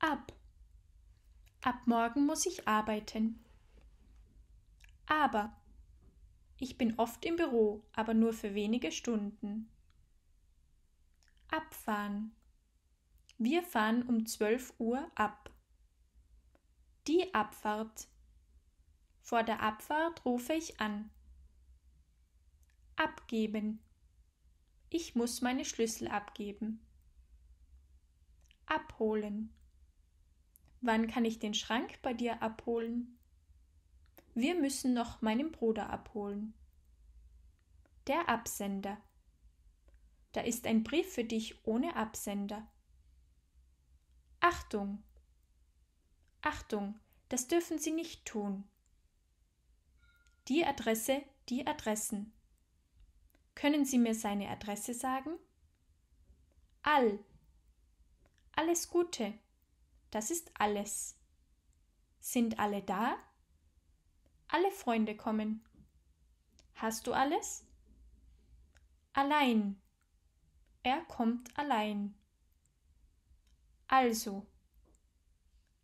ab. Ab morgen muss ich arbeiten. Aber ich bin oft im Büro, aber nur für wenige Stunden. Abfahren. Wir fahren um 12 Uhr ab. Die Abfahrt. Vor der Abfahrt rufe ich an. Abgeben. Ich muss meine Schlüssel abgeben. Abholen. Wann kann ich den Schrank bei dir abholen? Wir müssen noch meinen Bruder abholen. Der Absender. Da ist ein Brief für dich ohne Absender. Achtung. Achtung, das dürfen Sie nicht tun. Die Adresse, die Adressen. Können Sie mir seine Adresse sagen? All. Alles Gute. Das ist alles. Sind alle da? Alle Freunde kommen. Hast du alles? Allein. Er kommt allein. Also.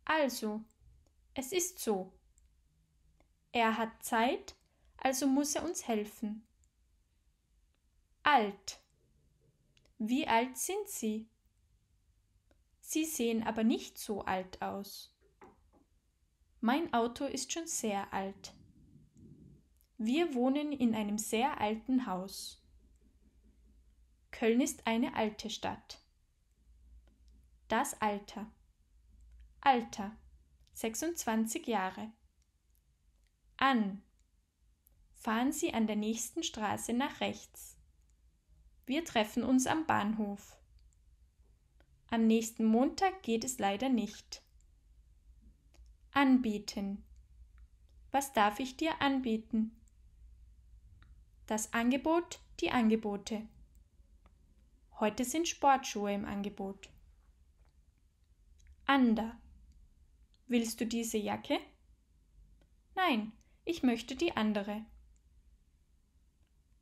Also. Es ist so. Er hat Zeit, also muss er uns helfen. Alt. Wie alt sind Sie? Sie sehen aber nicht so alt aus. Mein Auto ist schon sehr alt. Wir wohnen in einem sehr alten Haus. Köln ist eine alte Stadt. Das Alter. Alter 26 Jahre. An. Fahren Sie an der nächsten Straße nach rechts. Wir treffen uns am Bahnhof. Am nächsten Montag geht es leider nicht. Anbieten. Was darf ich dir anbieten? Das Angebot, die Angebote. Heute sind Sportschuhe im Angebot. Ander. Willst du diese Jacke? Nein, ich möchte die andere.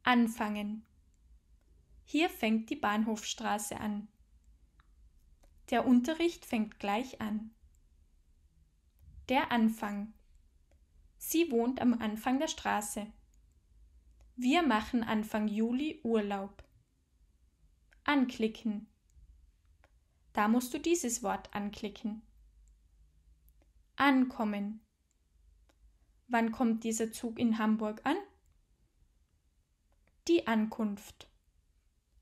Anfangen. Hier fängt die Bahnhofstraße an. Der Unterricht fängt gleich an. Der Anfang. Sie wohnt am Anfang der Straße. Wir machen Anfang Juli Urlaub. Anklicken. Da musst du dieses Wort anklicken. Ankommen. Wann kommt dieser Zug in Hamburg an? Die Ankunft.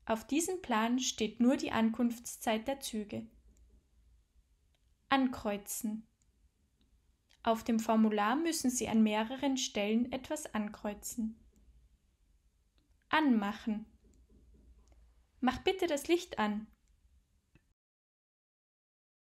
Auf diesem Plan steht nur die Ankunftszeit der Züge. Ankreuzen. Auf dem Formular müssen Sie an mehreren Stellen etwas ankreuzen. Anmachen. Mach bitte das Licht an.